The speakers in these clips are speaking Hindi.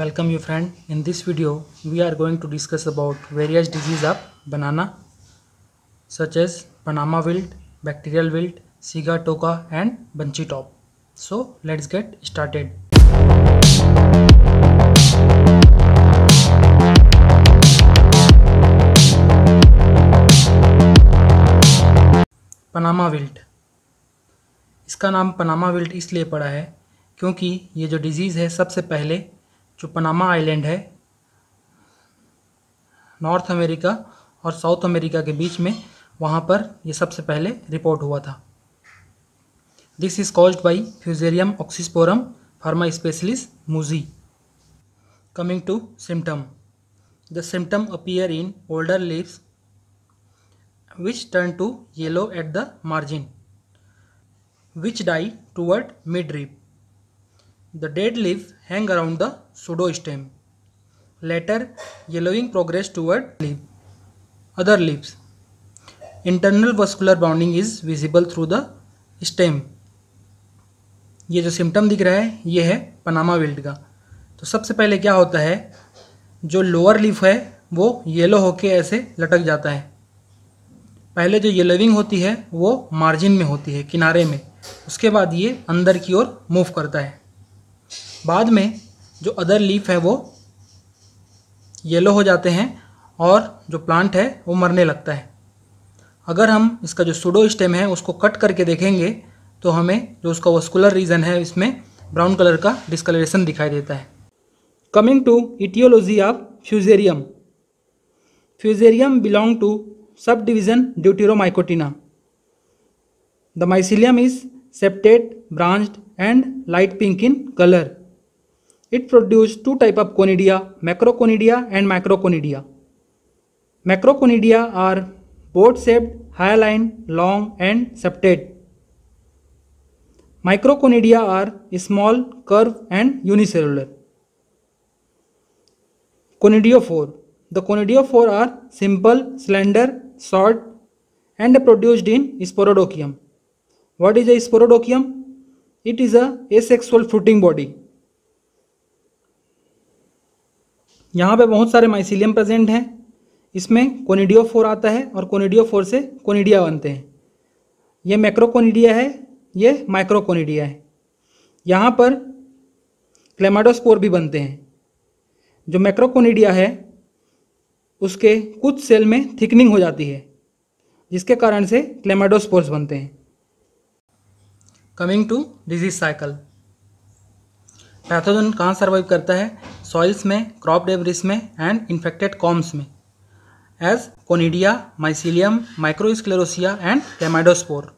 welcome you friend in this video we are going to discuss about various disease of banana such as panama wilt bacterial wilt siga toka and bunchy top so let's get started Panama wilt इसका नाम पनामा विल्ट इसलिए पड़ा है क्योंकि ये जो डिज़ीज़ है सबसे पहले जो पनामा आइलैंड है नॉर्थ अमेरिका और साउथ अमेरिका के बीच में वहाँ पर ये सबसे पहले रिपोर्ट हुआ था this is caused by Fusarium oxysporum forma specialis मूजी coming to symptom the symptom appear in older leaves which turn to yellow at the margin which die toward midrib The dead leaves hang around the pseudo stem Later, yellowing progress toward leaf. Other leaves. Internal vascular bounding is visible through the stem. ये जो सिम्टम दिख रहा है ये है पनामा विल्ड का तो सबसे पहले क्या होता है जो लोअर लीफ है वो येलो होके ऐसे लटक जाता है पहले जो येलोविंग होती है वो मार्जिन में होती है किनारे में उसके बाद ये अंदर की ओर मूव करता है बाद में जो अदर लीफ है वो येलो हो जाते हैं और जो प्लांट है वो मरने लगता है अगर हम इसका जो सुडो स्टेम है उसको कट करके देखेंगे तो हमें जो उसका वस्कुलर रीजन है इसमें ब्राउन कलर का डिस्कलरेशन दिखाई देता है coming to etiology of Fusarium Fusarium belong to subdivision Deuteromycotina the mycelium is septate branched and light pink in colour it produce two type of conidia macroconidia and microconidia macroconidia are boat shaped hyaline long and septate microconidia are small curve and unicellular conidiophore the conidiophore are simple cylinder short and produced in sporodochium what is a sporodochium it is a asexual fruiting body यहाँ पे बहुत सारे माइसिलियम प्रेजेंट हैं इसमें कोनीडियो फोर आता है और कोनीडियो फोर से कोनिडिया बनते हैं ये मैक्रोकोनिडिया है ये माइक्रोकोनिडिया है यहाँ पर क्लेमाडोस्पोर भी बनते हैं जो मैक्रोकोनिडिया है उसके कुछ सेल में थिकनिंग हो जाती है जिसके कारण से क्लेमाडोस्पोर्स बनते हैं coming to disease cycle pathogen कहाँ सर्वाइव करता है सॉइल्स में क्रॉप डेबरिस में एंड इन्फेक्टेड कॉम्स में as conidia mycelium microsclerotia and chlamydospore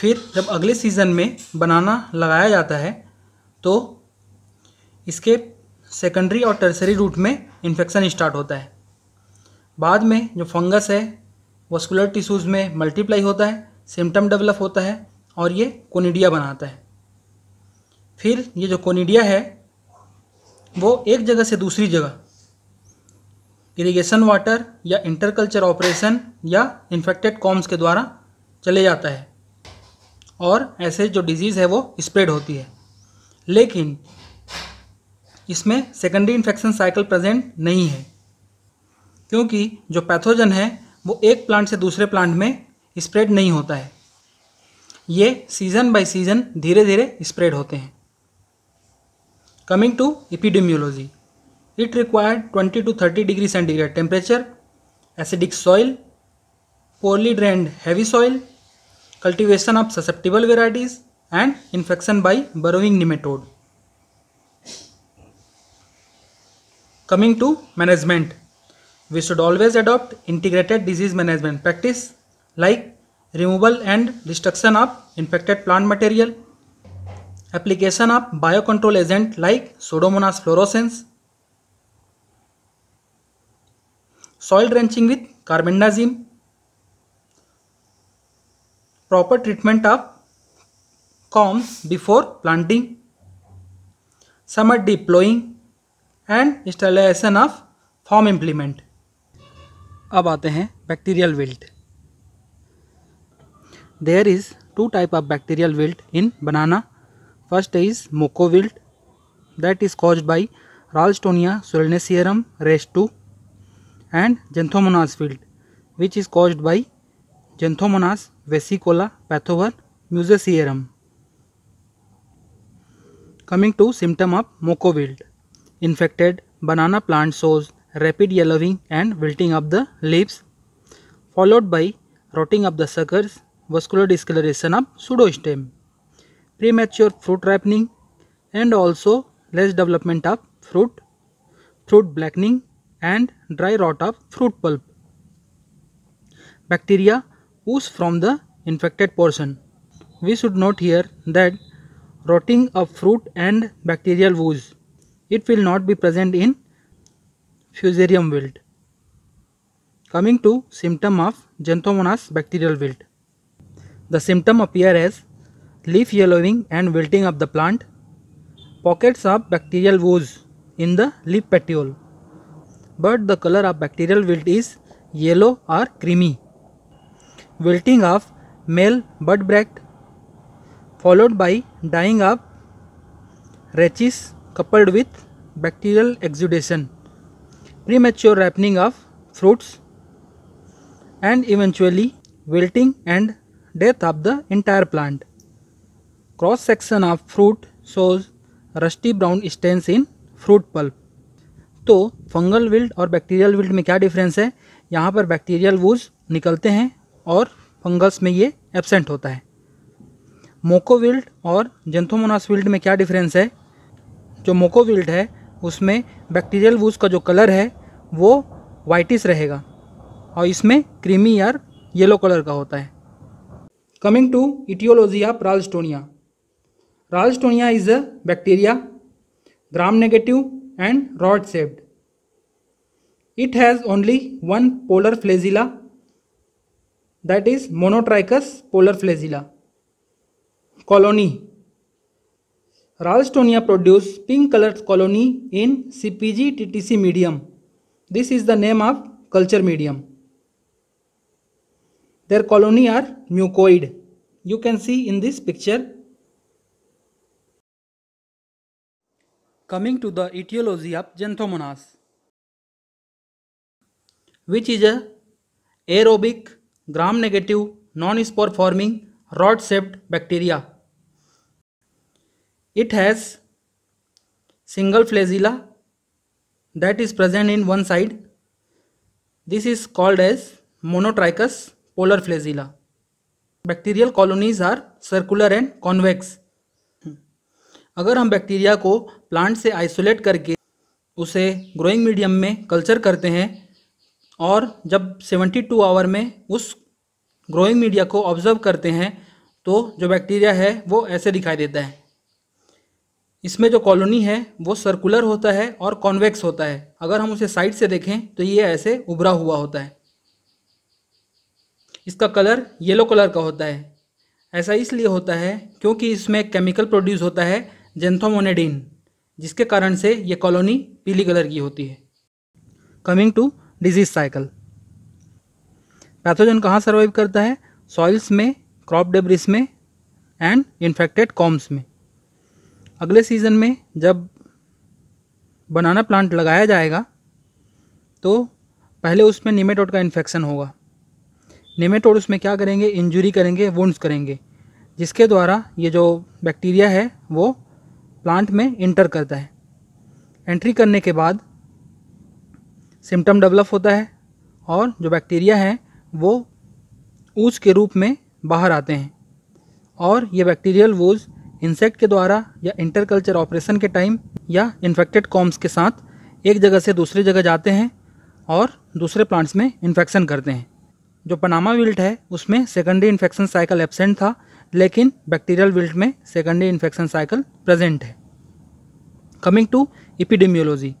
फिर जब अगले सीज़न में बनाना लगाया जाता है तो इसके सेकेंडरी और टर्सरी रूट में इन्फेक्शन स्टार्ट होता है बाद में जो फंगस है वस्कुलर टिश्यूज़ में मल्टीप्लाई होता है सिम्टम डेवलप होता है और ये कोनीडिया बनाता है फिर ये जो कोनीडिया है वो एक जगह से दूसरी जगह इरिगेशन वाटर या इंटरकल्चर ऑपरेशन या इन्फेक्टेड कॉम्स के द्वारा चले जाता है और ऐसे जो डिजीज़ है वो स्प्रेड होती है लेकिन इसमें सेकेंडरी इन्फेक्शन साइकिल प्रेजेंट नहीं है क्योंकि जो पैथोजन है वो एक प्लांट से दूसरे प्लांट में स्प्रेड नहीं होता है ये सीज़न बाय सीज़न धीरे धीरे स्प्रेड होते हैं Coming to epidemiology, it required 20 to 30 degree centigrade temperature, acidic soil, poorly drained heavy soil, cultivation of susceptible varieties and infection by burrowing nematode. Coming to management, we should always adopt integrated disease management practice like removal and destruction of infected plant material, application of bio control agent like Pseudomonas fluorescens soil drenching with carbendazim proper treatment of corm before planting summer deploying and installation of farm implement अब आते हैं bacterial wilt there is two type of bacterial wilt in banana First is mucovilt that is caused by Ralstonia solanacearum race 2 and Genthomonas wilt which is caused by Genthomonas vesicola pathover musacearum. Coming to symptom of mucovilt. Infected banana plant shows rapid yellowing and wilting of the leaves followed by rotting of the suckers, vascular discoloration of pseudostem. premature fruit ripening and also less development of fruit, fruit blackening and dry rot of fruit pulp. Bacteria ooze from the infected portion. We should note here that rotting of fruit and bacterial ooze. It will not be present in fusarium wilt. Coming to symptom of Genthomonas bacterial wilt. The symptom appear as leaf yellowing and wilting of the plant, pockets of bacterial woes in the leaf petiole. But the color of bacterial wilt is yellow or creamy. Wilting of male bud bract followed by dying of rachis coupled with bacterial exudation, premature ripening of fruits and eventually wilting and death of the entire plant. Cross section of fruit shows rusty brown stains in fruit pulp. तो फंगल विल्ड और बैक्टीरियल विल्ड में क्या डिफरेंस है यहाँ पर बैक्टीरियल वूज निकलते हैं और फंगल्स में ये एबसेंट होता है मोकोविल्ड और जेंथोमोनास विल्ड में क्या डिफरेंस है जो मोकोविल्ड है उसमें बैक्टीरियल वूज का जो कलर है वो वाइटिस रहेगा और इसमें क्रीमी यार येलो कलर का होता है coming to etiology of Ralstonia Ralstonia is a bacteria, gram negative and rod shaped. It has only one polar flagella that is monotrichous polar flagella. Colony Ralstonia produce pink colored colony in CPG TTC medium. This is the name of culture medium. Their colony are mucoid. You can see in this picture coming to the etiology of xanthomonas which is a aerobic, gram-negative, non-spore forming rod-shaped bacteria. It has single flagella that is present in one side. This is called as monotrichous polar flagella. Bacterial colonies are circular and convex अगर हम बैक्टीरिया को प्लांट से आइसोलेट करके उसे ग्रोइंग मीडियम में कल्चर करते हैं और जब 72 आवर में उस ग्रोइंग मीडिया को ऑब्ज़र्व करते हैं तो जो बैक्टीरिया है वो ऐसे दिखाई देता है इसमें जो कॉलोनी है वो सर्कुलर होता है और कॉन्वेक्स होता है अगर हम उसे साइड से देखें तो ये ऐसे उभरा हुआ होता है इसका कलर येलो कलर का होता है ऐसा इसलिए होता है क्योंकि इसमें केमिकल प्रोड्यूस होता है जेंथोमोनेडिन जिसके कारण से ये कॉलोनी पीली कलर की होती है coming to disease cycle pathogen कहाँ सर्वाइव करता है सॉइल्स में क्रॉप डेब्रिस में एंड इन्फेक्टेड कॉम्स में अगले सीज़न में जब बनाना प्लांट लगाया जाएगा तो पहले उसमें निमेटोड का इन्फेक्शन होगा निमेटोड उसमें क्या करेंगे इंजुरी करेंगे वुंड्स करेंगे जिसके द्वारा ये जो बैक्टीरिया है वो प्लांट में इंटर करता है एंट्री करने के बाद सिम्टम डेवलप होता है और जो बैक्टीरिया हैं वो ऊज के रूप में बाहर आते हैं और ये बैक्टीरियल वूज इंसेक्ट के द्वारा या इंटरकल्चर ऑपरेशन के टाइम या इन्फेक्टेड कॉम्स के साथ एक जगह से दूसरी जगह जाते हैं और दूसरे प्लांट्स में इन्फेक्शन करते हैं जो पनामा विल्ट है उसमें सेकेंडरी इन्फेक्शन साइकिल एबसेंट था लेकिन बैक्टीरियल विल्ट में सेकेंडरी इन्फेक्शन साइकिल प्रेजेंट है coming to epidemiology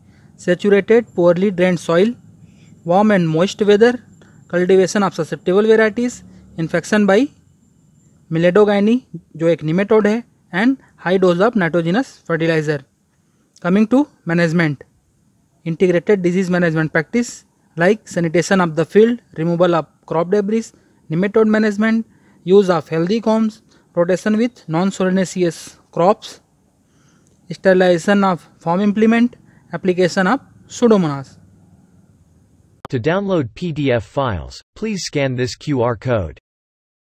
saturated poorly drain soil warm and moist weather cultivation of susceptible varieties infection by Meloidogyne जो एक निमेटोड है and high dose of nitrogenous fertiliser coming to management integrated disease management practice like sanitation of the field removal of crop debris nematode management use of healthy corms rotation with non solanaceous crops sterilisation of farm implement application of Pseudomonas To download PDF files, please scan this QR code.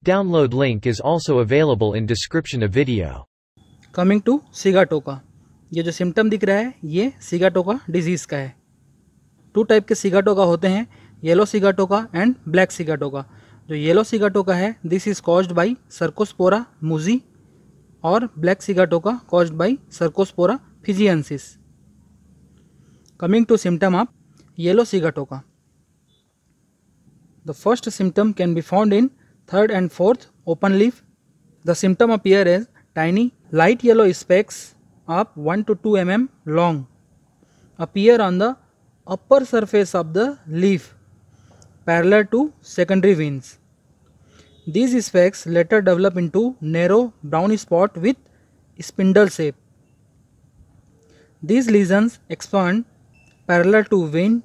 Download link is also available in description of video. Coming to Sigatoka ये जो symptom दिख रहा है ये सिगाटोका disease का है Two type के सिगाटोका होते हैं yellow Sigatoka and black Sigatoka जो येलो सिगाटो का है this is caused by Cercospora musae और black Sigatoka caused by Cercospora fijiensis coming to symptom of yellow Sigatoka the first symptom can be found in third and fourth open leaf the symptom appear as tiny light yellow specks of one to two M M long appear on the upper surface of the leaf parallel to secondary veins These specks later develop into narrow brown spot with spindle shape. These lesions expand parallel to vein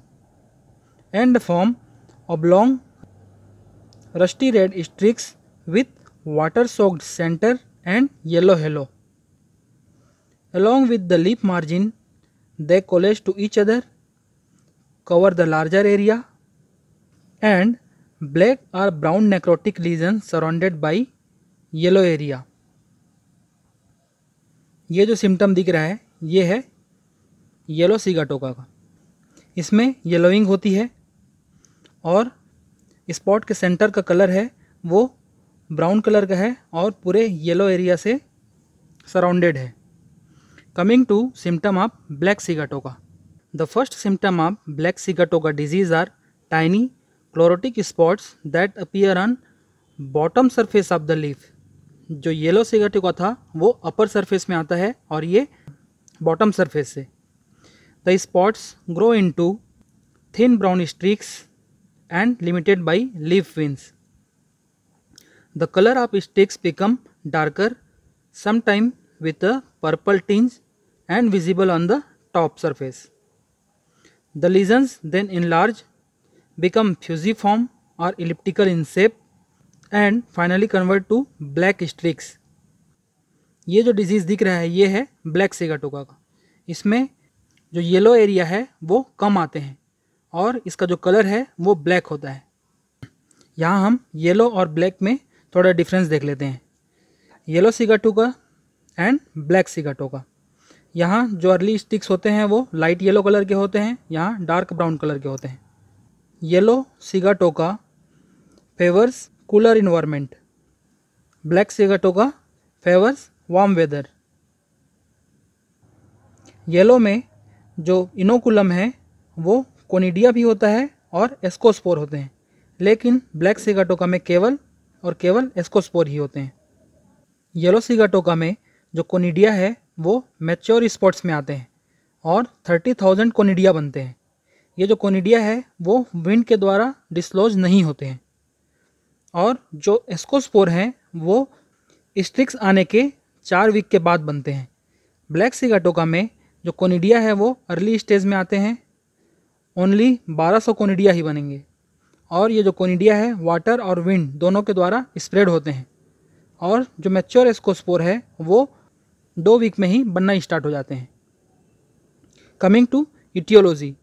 and form oblong rusty red streaks with water soaked center and yellow halo. Along with the leaf margin, they collage to each other, cover the larger area and black or brown necrotic lesion surrounded by yellow area ये जो सिम्टम दिख रहा है ये है येलो सीगाटोका का इसमें येलोइंग होती है और स्पॉट के सेंटर का कलर है वो ब्राउन कलर का है और पूरे येलो एरिया से सराउंडेड है coming to symptom of black Sigatoka the first symptom of black Sigatoka disease are tiny chlorotic spots that appear on bottom surface of the leaf जो येलो सिगरेट का था वो अपर सरफेस में आता है और ये बॉटम सरफेस से the spots grow into thin brown streaks and limited by leaf veins the colour of streaks become darker sometime with a purple tinge and visible on the top surface the lesions then enlarge become fusiform or elliptical in shape and finally convert to black streaks ये जो डिजीज़ दिख रहा है ये है ब्लैक सेगाटोका का इसमें जो येलो एरिया है वो कम आते हैं और इसका जो कलर है वो ब्लैक होता है यहाँ हम येलो और ब्लैक में थोड़ा डिफरेंस देख लेते हैं yellow Sigatoka and black Sigatoka यहाँ जो अर्ली स्टिक्स होते हैं वो लाइट येलो कलर के होते हैं यहाँ डार्क ब्राउन कलर के होते हैं yellow Sigatoka favours cooler environment black Sigatoka favours warm weather yellow में जो इनोकुलम है वो कोनिडिया भी होता है और एस्कोस्पोर होते हैं लेकिन ब्लैक सिगाटोका में केवल और केवल एस्कोस्पोर ही होते हैं येलो सिगाटोका में जो कोनिडिया है वो मैच्योर स्पॉट्स में आते हैं और थर्टी थाउजेंड कोनिडिया बनते हैं ये जो कोनिडिया है वो विंड के द्वारा डिस्लोज नहीं होते हैं और जो एस्कोस्पोर हैं वो स्ट्रिक्स आने के चार वीक के बाद बनते हैं ब्लैक सिगाटोका में जो कोनिडिया है वो अर्ली स्टेज में आते हैं ओनली 1200 कोनिडिया ही बनेंगे और ये जो कोनिडिया है वाटर और विंड दोनों के द्वारा स्प्रेड होते हैं और जो मैच्योर एस्कोस्पोर है वो दो वीक में ही बनना स्टार्ट हो जाते हैं कमिंग टू इटियोलॉजी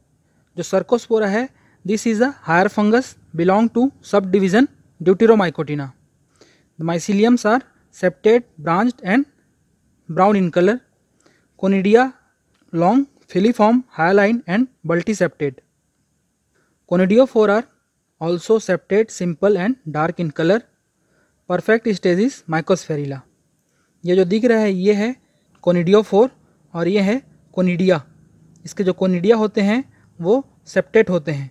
जो सर्कोस्पोरा है this is a higher fungus belong to subdivision Mycotina the myceliums are septate branch and brown in colour conidia long filiform line and multi septate multiseptate four are also septate simple and dark in colour perfect stage is Mycosphaerella ये जो दिख रहा है ये है कोनिडियोफोर और ये है कोनिडिया इसके जो कोनिडिया होते हैं वो सेप्टेट होते हैं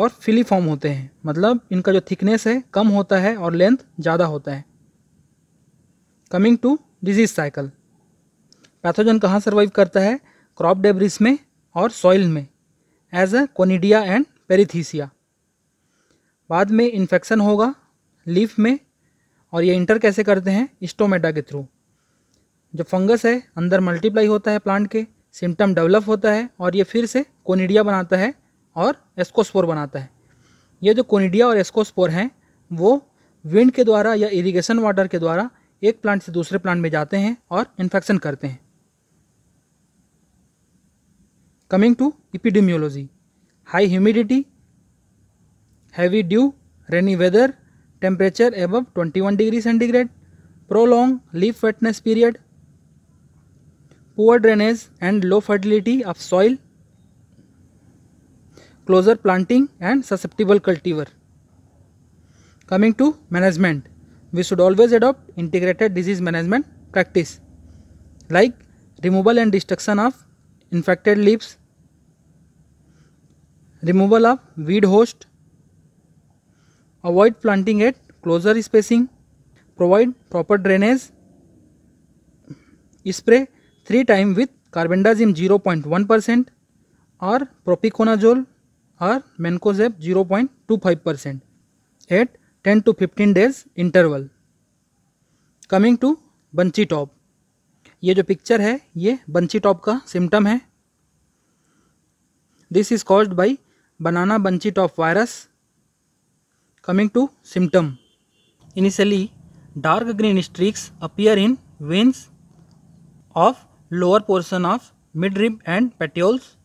और फिलीफॉर्म होते हैं मतलब इनका जो थिकनेस है कम होता है और लेंथ ज़्यादा होता है coming to disease cycle pathogen कहाँ सर्वाइव करता है क्रॉप डेब्रिस में और सॉइल में as a conidia and perithecia बाद में इन्फेक्शन होगा लीफ में और ये इंटर कैसे करते हैं स्टोमेटा के थ्रू जो फंगस है अंदर मल्टीप्लाई होता है प्लांट के सिम्टम डेवलप होता है और ये फिर से कोनिडिया बनाता है और एस्कोस्पोर बनाता है ये जो कोनिडिया और एस्कोस्पोर हैं वो विंड के द्वारा या इरिगेशन वाटर के द्वारा एक प्लांट से दूसरे प्लांट में जाते हैं और इन्फेक्शन करते हैं coming to epidemiology high humidity heavy dew rainy weather temperature above 21 degree centigrade prolong leaf wetness period poor drainage and low fertility of soil, closer planting and susceptible cultivar. Coming to management, we should always adopt integrated disease management practice like removal and destruction of infected leaves, removal of weed host, avoid planting at closer spacing, provide proper drainage, spray three time with carbendazim zero point one percent और प्रोपिकोनाजोल और mancozeb zero point two five percent at ten to fifteen days interval coming to bunchy top ये जो पिक्चर है ये बंची टॉप का सिम्टम है this is cause by banana bunchy top virus coming to symptom initially dark green streaks appear in veins of lower portion of midrib and petioles,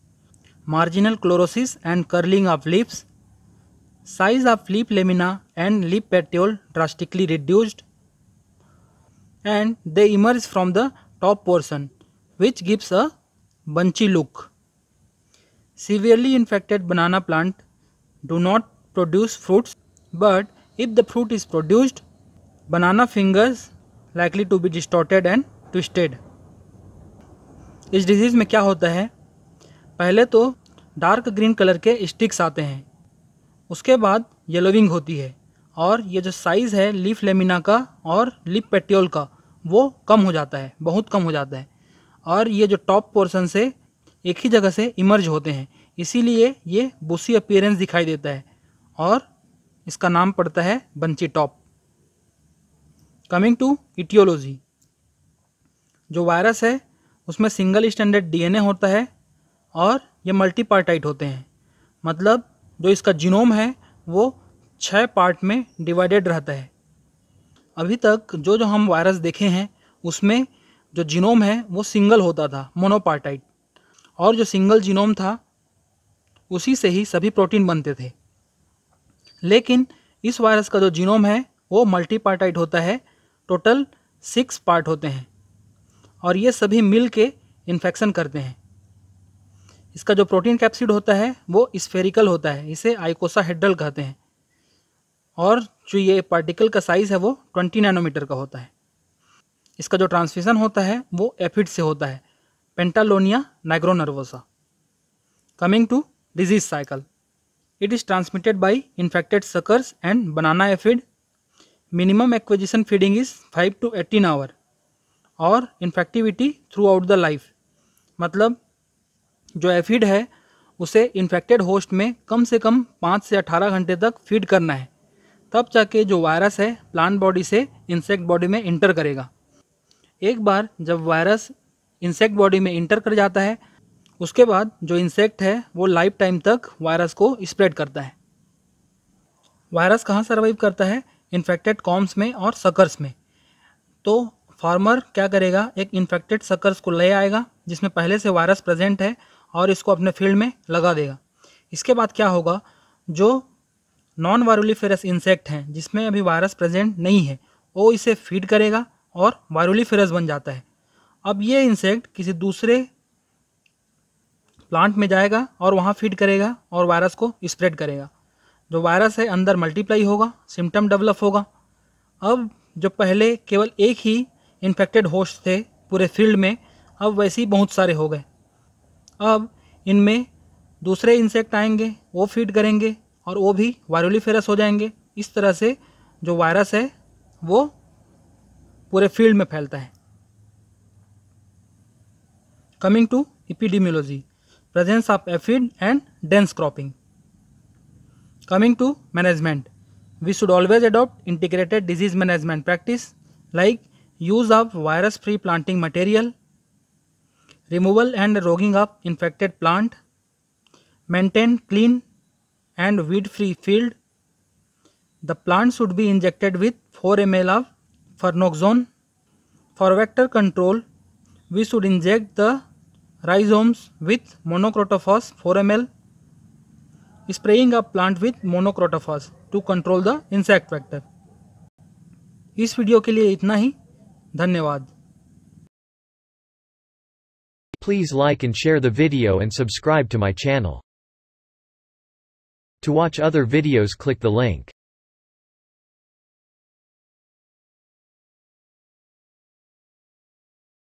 marginal chlorosis and curling of lips, size of lip lamina and lip petiole drastically reduced and they emerge from the top portion which gives a bunchy look. Severely infected banana plant do not produce fruits but if the fruit is produced, banana fingers likely to be distorted and twisted. इस डिज़ीज़ में क्या होता है पहले तो डार्क ग्रीन कलर के स्टिक्स आते हैं उसके बाद येलोविंग होती है और ये जो साइज़ है लीफ लेमिना का और लिप पेट्योल का वो कम हो जाता है बहुत कम हो जाता है और ये जो टॉप पोर्शन से एक ही जगह से इमर्ज होते हैं इसीलिए ये बुसी अपीयरेंस दिखाई देता है और इसका नाम पड़ता है bunchy top coming to etiology जो वायरस है उसमें सिंगल स्टैंडर्ड डीएनए होता है और ये मल्टीपार्टाइट होते हैं मतलब जो इसका जीनोम है वो छः पार्ट में डिवाइडेड रहता है अभी तक जो जो हम वायरस देखे हैं उसमें जो जीनोम है वो सिंगल होता था मोनोपार्टाइट और जो सिंगल जीनोम था उसी से ही सभी प्रोटीन बनते थे लेकिन इस वायरस का जो जीनोम है वो मल्टीपार्टाइट होता है टोटल सिक्स पार्ट होते हैं और ये सभी मिल के इन्फेक्शन करते हैं इसका जो प्रोटीन कैप्सिड होता है वो स्फेरिकल होता है इसे आइकोसाहेड्रल कहते हैं और जो ये पार्टिकल का साइज़ है वो ट्वेंटी नैनोमीटर का होता है इसका जो ट्रांसमिशन होता है वो एफिड से होता है Pentalonia nigronervosa coming to disease cycle it is transmitted by infected suckers and banana aphid minimum acquisition feeding is five to eighteen hour और infectivity throughout the life मतलब जो एफिड है उसे इन्फेक्टेड होस्ट में कम से कम पाँच से अठारह घंटे तक फीड करना है तब जाके जो वायरस है प्लांट बॉडी से इंसेक्ट बॉडी में इंटर करेगा एक बार जब वायरस इंसेक्ट बॉडी में इंटर कर जाता है उसके बाद जो इंसेक्ट है वो लाइफ टाइम तक वायरस को स्प्रेड करता है वायरस कहाँ सर्वाइव करता है इन्फेक्टेड कॉम्स में और सकर्स में तो फार्मर क्या करेगा एक इन्फेक्टेड सकर्स को ले आएगा जिसमें पहले से वायरस प्रेजेंट है और इसको अपने फील्ड में लगा देगा इसके बाद क्या होगा जो नॉन वायरोलीफेरस इंसेक्ट हैं जिसमें अभी वायरस प्रेजेंट नहीं है वो इसे फीड करेगा और वायरोलीफेरस बन जाता है अब ये इंसेक्ट किसी दूसरे प्लांट में जाएगा और वहाँ फीड करेगा और वायरस को स्प्रेड करेगा जो वायरस है अंदर मल्टीप्लाई होगा सिम्टम डेवलप होगा अब जो पहले केवल एक ही इन्फेक्टेड होस्ट थे पूरे फील्ड में अब वैसे ही बहुत सारे हो गए अब इनमें दूसरे इंसेक्ट आएंगे वो फीड करेंगे और वो भी वायरोलीफेरस हो जाएंगे इस तरह से जो वायरस है वो पूरे फील्ड में फैलता है coming to epidemiology presence of aphid and dense cropping coming to management we should always adopt integrated disease management practice like use of virus free planting material removal and roguing of infected plant maintain clean and weed free field the plant should be injected with 4 ml of furnoxone for vector control we should inject the rhizomes with monocrotophos 4 ml spraying a plant with monocrotophos to control the insect vector इस वीडियो के लिए इतना ही धन्यवाद Please like and share the video and subscribe to my channel. To watch other videos click the link.